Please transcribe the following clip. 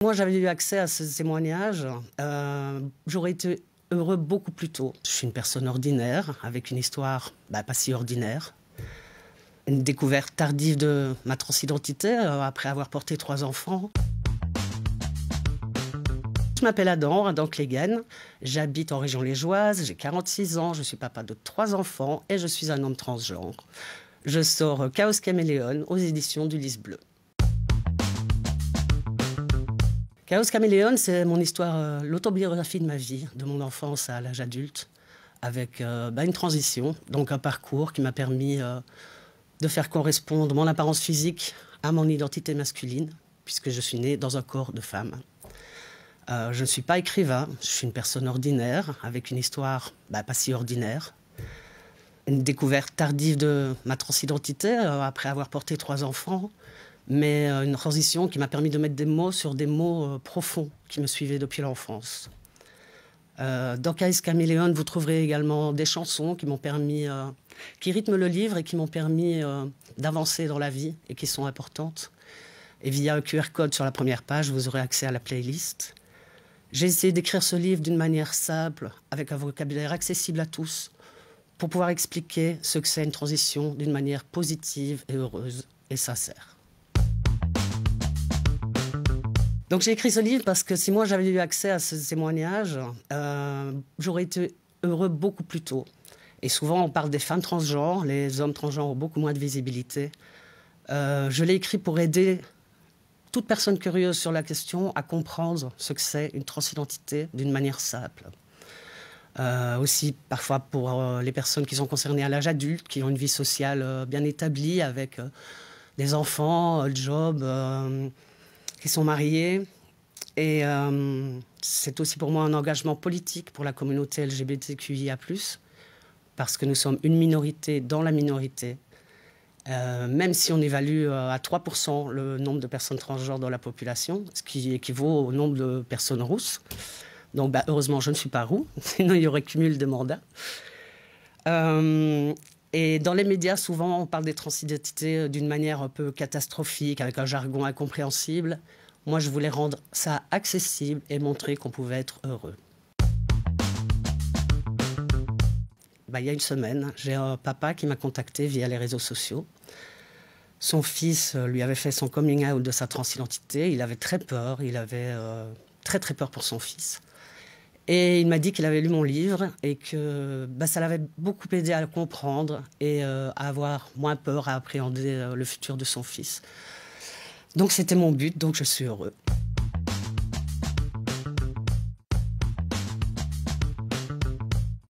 Moi, j'avais eu accès à ce témoignage. Euh, j'aurais été heureux beaucoup plus tôt. Je suis une personne ordinaire, avec une histoire bah, pas si ordinaire. Une découverte tardive de ma transidentité, euh, après avoir porté trois enfants. Je m'appelle Adam, Adam hein, Klegen, J'habite en région liégeoise, j'ai 46 ans, je suis papa de trois enfants et je suis un homme transgenre. Je sors euh, Chaos Caméléon aux éditions du Lys Bleu. Chaos Caméléon, c'est mon histoire, euh, l'autobiographie de ma vie, de mon enfance à l'âge adulte, avec euh, bah, une transition, donc un parcours qui m'a permis euh, de faire correspondre mon apparence physique à mon identité masculine, puisque je suis né dans un corps de femme. je ne suis pas écrivain, je suis une personne ordinaire, avec une histoire bah, pas si ordinaire. Une découverte tardive de ma transidentité, après avoir porté trois enfants, mais euh, une transition qui m'a permis de mettre des mots sur des mots euh, profonds qui me suivaient depuis l'enfance. Euh, dans Caïs vous trouverez également des chansons qui rythment le livre et qui m'ont permis d'avancer dans la vie et qui sont importantes. Et via un QR code sur la première page, vous aurez accès à la playlist. J'ai essayé d'écrire ce livre d'une manière simple, avec un vocabulaire accessible à tous, pour pouvoir expliquer ce que c'est une transition d'une manière positive et heureuse et sincère. Donc j'ai écrit ce livre parce que si moi j'avais eu accès à ce témoignage, euh, j'aurais été heureux beaucoup plus tôt. Et souvent on parle des femmes transgenres, les hommes transgenres ont beaucoup moins de visibilité. Euh, je l'ai écrit pour aider toute personne curieuse sur la question à comprendre ce que c'est une transidentité d'une manière simple. Euh, aussi parfois pour les personnes qui sont concernées à l'âge adulte, qui ont une vie sociale bien établie avec des enfants, job, qui sont mariés. Et euh, c'est aussi pour moi un engagement politique pour la communauté LGBTQIA, parce que nous sommes une minorité dans la minorité. Euh, même si on évalue euh, à 3% le nombre de personnes transgenres dans la population, ce qui équivaut au nombre de personnes rousses. Donc bah, heureusement, je ne suis pas roux, sinon il y aurait cumul de mandats. Euh, et dans les médias, souvent, on parle des transidentités euh, d'une manière un peu catastrophique, avec un jargon incompréhensible. Moi, je voulais rendre ça accessible et montrer qu'on pouvait être heureux. Bah, il y a une semaine, j'ai un papa qui m'a contacté via les réseaux sociaux. Son fils euh, lui avait fait son coming out de sa transidentité. Il avait très peur. Il avait euh, très très peur pour son fils. Et il m'a dit qu'il avait lu mon livre et que bah, ça l'avait beaucoup aidé à le comprendre et euh, à avoir moins peur, à appréhender euh, le futur de son fils. Donc c'était mon but, donc je suis heureux.